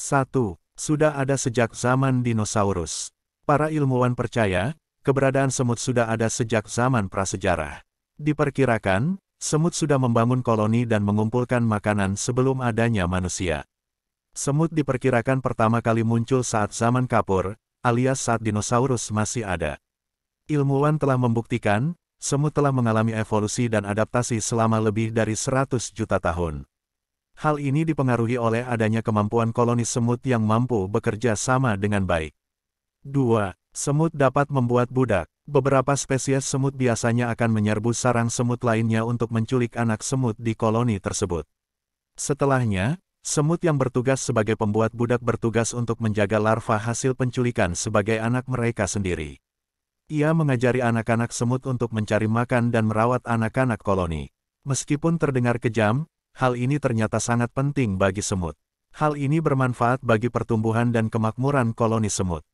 1. Sudah ada sejak zaman dinosaurus. Para ilmuwan percaya, keberadaan semut sudah ada sejak zaman prasejarah. Diperkirakan, semut sudah membangun koloni dan mengumpulkan makanan sebelum adanya manusia. Semut diperkirakan pertama kali muncul saat zaman kapur, alias saat dinosaurus masih ada. Ilmuwan telah membuktikan, semut telah mengalami evolusi dan adaptasi selama lebih dari 100 juta tahun. Hal ini dipengaruhi oleh adanya kemampuan koloni semut yang mampu bekerja sama dengan baik. 2. Semut dapat membuat budak. Beberapa spesies semut biasanya akan menyerbu sarang semut lainnya untuk menculik anak semut di koloni tersebut. Setelahnya, semut yang bertugas sebagai pembuat budak bertugas untuk menjaga larva hasil penculikan sebagai anak mereka sendiri. Ia mengajari anak-anak semut untuk mencari makan dan merawat anak-anak koloni. Meskipun terdengar kejam, Hal ini ternyata sangat penting bagi semut. Hal ini bermanfaat bagi pertumbuhan dan kemakmuran koloni semut.